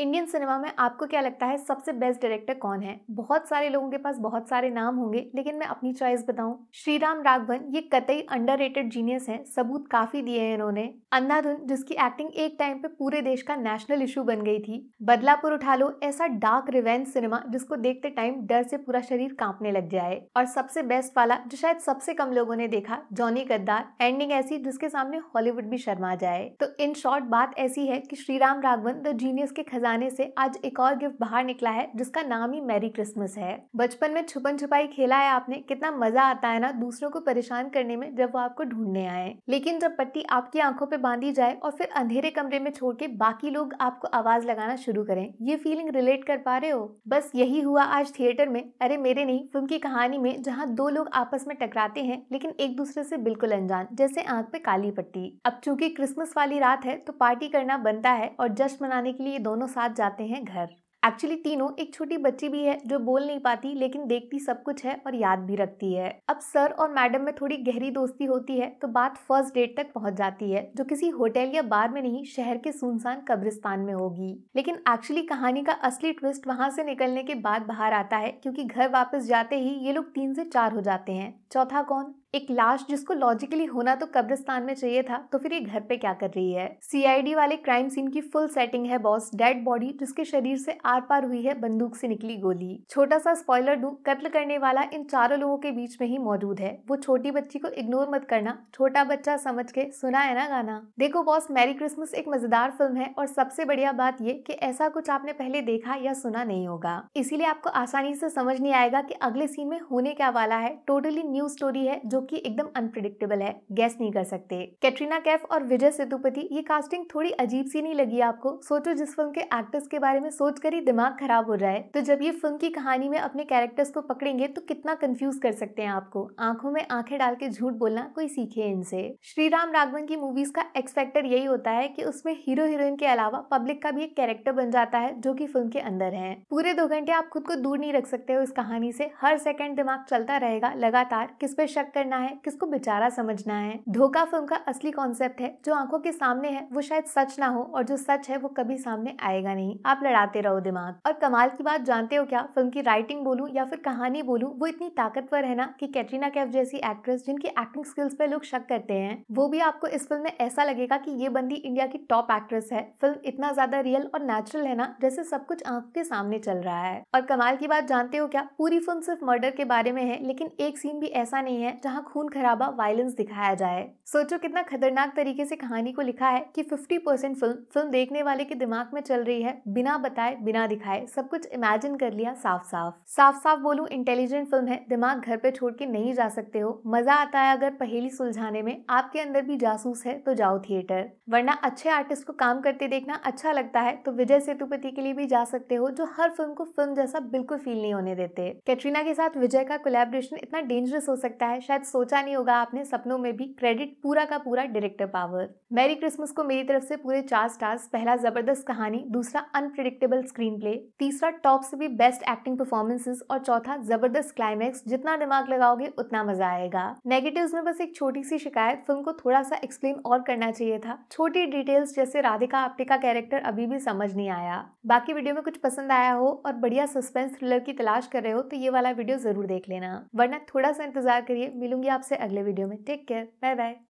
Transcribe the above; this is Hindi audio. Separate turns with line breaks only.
इंडियन सिनेमा में आपको क्या लगता है सबसे बेस्ट डायरेक्टर कौन है बहुत सारे लोगों के पास बहुत सारे नाम होंगे लेकिन मैं अपनी चॉइस बताऊं श्रीराम राघवन ये कतई अंडर जीनियस हैं सबूत काफी दिए हैं इन्होंने अंधाधुन जिसकी एक्टिंग एक टाइम पे पूरे देश का नेशनल इशू बन गई थी बदलापुर उठा लो ऐसा डार्क रिवेंज सिनेमा जिसको देखते टाइम डर से पूरा शरीर कांपने लग जाए और सबसे बेस्ट वाला जो शायद सबसे कम लोगों ने देखा जॉनी गद्दार एंडिंग ऐसी जिसके सामने हॉलीवुड भी शर्मा जाए तो इन शॉर्ट बात ऐसी है की श्रीराम राघवन द जीनियस के खजान गाने से आज एक और गिफ्ट बाहर निकला है जिसका नाम ही मैरी क्रिसमस है बचपन में छुपन छुपाई खेला है आपने कितना मजा आता है ना दूसरों को परेशान करने में जब वो आपको ढूंढने आए लेकिन जब पट्टी आपकी आंखों पे बांधी जाए और फिर अंधेरे कमरे में छोड़ के बाकी लोग आपको आवाज लगाना शुरू करें ये फीलिंग रिलेट कर पा रहे हो बस यही हुआ आज थिएटर में अरे मेरे नहीं फिल्म की कहानी में जहाँ दो लोग आपस में टकराते हैं लेकिन एक दूसरे से बिल्कुल अनजान जैसे आंख पे काली पट्टी अब चूंकि क्रिसमस वाली रात है तो पार्टी करना बनता है और जश्न मनाने के लिए दोनों साथ साथ जाते हैं घर एक्चुअली तीनों एक छोटी बच्ची भी है जो बोल नहीं पाती लेकिन देखती सब कुछ है और याद भी रखती है अब सर और मैडम में थोड़ी गहरी दोस्ती होती है तो बात फर्स्ट डेट तक पहुंच जाती है जो किसी होटल या बार में नहीं शहर के सुनसान कब्रिस्तान में होगी लेकिन एक्चुअली कहानी का असली ट्विस्ट वहां से निकलने के बाद बाहर आता है क्योंकि घर वापस जाते ही ये लोग तीन से चार हो जाते हैं चौथा कौन एक लाश जिसको लॉजिकली होना तो कब्रिस्तान में चाहिए था तो फिर ये घर पे क्या कर रही है सीआईडी वाले क्राइम सीन की फुल सेटिंग है बॉस डेड बॉडी जिसके शरीर से आर पार हुई है बंदूक से निकली गोली छोटा सा स्पॉइलर डू कत्ल करने वाला इन चारों लोगों के बीच में ही मौजूद है वो छोटी बच्ची को इग्नोर मत करना छोटा बच्चा समझ के सुना है ना गाना देखो बॉस मैरी क्रिसमस एक मजेदार फिल्म है और सबसे बढ़िया बात ये की ऐसा कुछ आपने पहले देखा या सुना नहीं होगा इसीलिए आपको आसानी से समझ नहीं आएगा की अगले सीन में होने क्या वाला है टोटली न्यू स्टोरी है जो कि एकदम अनप्रिडिक्टेबल है गैस नहीं कर सकते कैटरीना कैफ और विजय सेतुपति ये कास्टिंग थोड़ी अजीब सी नहीं लगी आपको सोचो जिस फिल्म के एक्टर्स के बारे में सोच कर ही दिमाग खराब हो जाए तो जब ये फिल्म की कहानी में अपने कैरेक्टर्स को पकड़ेंगे तो कितना कंफ्यूज कर सकते हैं आपको आंखों में आंखें डाल के झूठ बोलना कोई सीखे इनसे श्री राम राघवन की मूवीज का एक्सपेक्टर यही होता है कि उसमें हीरो हीरोइन के अलावा पब्लिक का भी एक कैरेक्टर बन जाता है जो कि फिल्म के अंदर है पूरे दो घंटे आप खुद को दूर नहीं रख सकते हो इस कहानी से हर सेकंड दिमाग चलता रहेगा लगातार किस पे शक करने करना है किसको बेचारा समझना है धोखा फिल्म का असली कॉन्सेप्ट है जो आंखों के सामने है वो शायद सच ना हो और जो सच है वो कभी सामने आएगा नहीं आप लड़ाते रहो दिमाग और कमाल की बात जानते हो क्या फिल्म की राइटिंग बोलू या फिर कहानी बोलू वो इतनी ताकतवर है ना की कैटरीना कैफ जैसी एक्ट्रेस जिनकी एक्टिंग स्किल्स पे लोग शक करते हैं वो भी आपको इस फिल्म में ऐसा लगेगा की ये बंदी इंडिया की टॉप एक्ट्रेस है फिल्म इतना ज्यादा रियल और नेचुरल है ना जैसे सब कुछ आंख के सामने चल रहा है और कमाल की बात जानते हो क्या पूरी फिल्म सिर्फ मर्डर के बारे में है लेकिन एक सीन भी ऐसा नहीं है जहाँ जहाँ खून खराबा वायलेंस दिखाया जाए सोचो कितना खतरनाक तरीके से कहानी को लिखा है कि 50 परसेंट फिल्म फिल्म देखने वाले के दिमाग में चल रही है बिना बताए बिना दिखाए सब कुछ इमेजिन कर लिया साफ साफ साफ साफ बोलूँ इंटेलिजेंट फिल्म है दिमाग घर पे छोड़ के नहीं जा सकते हो मजा आता है अगर पहेली सुलझाने में आपके अंदर भी जासूस है तो जाओ थिएटर वरना अच्छे आर्टिस्ट को काम करते देखना अच्छा लगता है तो विजय सेतुपति के लिए भी जा सकते हो जो हर फिल्म को फिल्म जैसा बिल्कुल फील नहीं होने देते कैटरीना के साथ विजय का कोलेब्रेशन इतना डेंजरस हो सकता है शायद सोचा नहीं होगा आपने सपनों में भी क्रेडिट पूरा का पूरा डायरेक्टर पावर मैरी क्रिसमस को मेरी तरफ से पूरे चार स्टार्स पहला जबरदस्त कहानी दूसरा अनप्रिडिक्टेबल स्क्रीन प्ले तीसरा टॉप से भी बेस्ट एक्टिंग परफॉर्मेंसेज और चौथा जबरदस्त क्लाइमैक्स जितना दिमाग लगाओगे उतना मजा आएगा नेगेटिव में बस एक छोटी सी शिकायत फिल्म को थोड़ा सा एक्सप्लेन और करना चाहिए था छोटी डिटेल्स जैसे राधिका आप्टे का कैरेक्टर अभी भी समझ नहीं आया बाकी वीडियो में कुछ पसंद आया हो और बढ़िया सस्पेंस थ्रिलर की तलाश कर रहे हो तो ये वाला वीडियो जरूर देख लेना वरना थोड़ा सा इंतजार करिए मिलूंगी मिलूंगी आपसे अगले वीडियो में टेक केयर बाय बाय